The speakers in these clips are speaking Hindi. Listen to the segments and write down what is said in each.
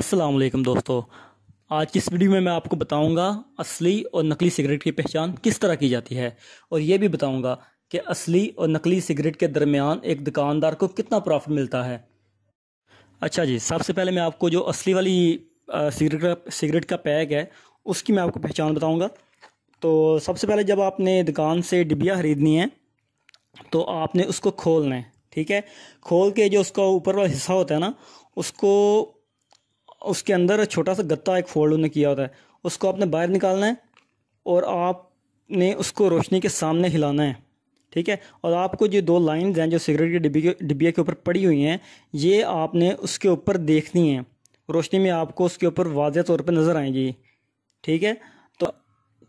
अस्सलाम वालेकुम दोस्तों आज की इस वीडियो में मैं आपको बताऊंगा असली और नकली सिगरेट की पहचान किस तरह की जाती है और ये भी बताऊंगा कि असली और नकली सिगरेट के दरमियान एक दुकानदार को कितना प्रॉफिट मिलता है अच्छा जी सबसे पहले मैं आपको जो असली वाली सिगरेट का सिगरेट का पैक है उसकी मैं आपको पहचान बताऊँगा तो सबसे पहले जब आपने दुकान से डिबिया ख़रीदनी है तो आपने उसको खोलना है ठीक है खोल के जो उसका ऊपर वाला हिस्सा होता है ना उसको उसके अंदर छोटा सा गत्ता एक फोल्ड उन्हें किया होता है उसको आपने बाहर निकालना है और आपने उसको रोशनी के सामने हिलाना है ठीक है और आपको जो दो लाइन्स हैं जो सिगरेट के डिब्बे डिब्बे के ऊपर पड़ी हुई हैं ये आपने उसके ऊपर देखनी है रोशनी में आपको उसके ऊपर वाज तौर पर नज़र आएंगी ठीक है तो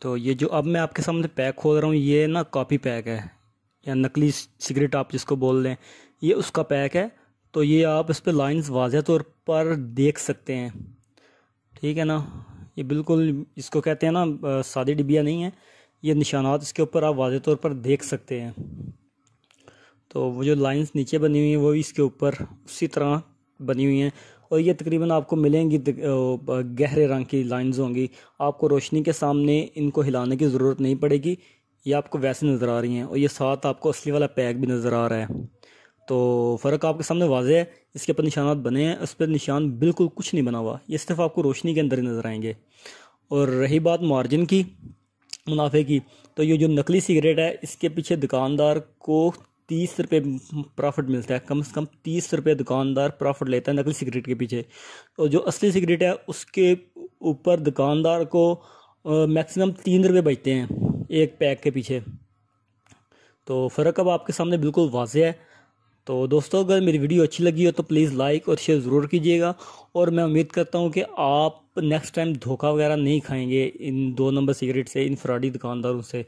तो ये जो अब मैं आपके सामने पैक खोल रहा हूँ ये ना कॉपी पैक है या नकली सिगरेट आप जिसको बोल दें ये उसका पैक है तो ये आप इस पर लाइन्स वाजह तौर पर देख सकते हैं ठीक है ना ये बिल्कुल इसको कहते हैं ना सादी डिबिया नहीं है ये निशानात इसके ऊपर आप वाजह तौर पर देख सकते हैं तो वो जो लाइंस नीचे बनी हुई हैं वो भी इसके ऊपर उसी तरह बनी हुई हैं और ये तकरीबन आपको मिलेंगी गहरे रंग की लाइंस होंगी आपको रोशनी के सामने इनको हिलाने की ज़रूरत नहीं पड़ेगी ये आपको वैसे नज़र आ रही हैं और ये साथ आपको असली वाला पैक भी नज़र आ रहा है तो फ़र्क आपके सामने वाज है इसके ऊपर निशानात बने हैं उस पर निशान बिल्कुल कुछ नहीं बना हुआ ये सिर्फ आपको रोशनी के अंदर ही नज़र आएंगे और रही बात मार्जिन की मुनाफे की तो ये जो नकली सिगरेट है इसके पीछे दुकानदार को तीस रुपये प्रॉफिट मिलता है कम से कम तीस रुपये दुकानदार प्रॉफिट लेता है नकली सिगरेट के पीछे और तो जो असली सिगरेट है उसके ऊपर दुकानदार को मैक्सिमम तीन रुपये बचते हैं एक पैक के पीछे तो फ़र्क अब आपके सामने बिल्कुल वाज है तो दोस्तों अगर मेरी वीडियो अच्छी लगी हो तो प्लीज़ लाइक और शेयर ज़रूर कीजिएगा और मैं उम्मीद करता हूँ कि आप नेक्स्ट टाइम धोखा वगैरह नहीं खाएंगे इन दो नंबर सिगरेट से इन फ्रॉडी दुकानदारों से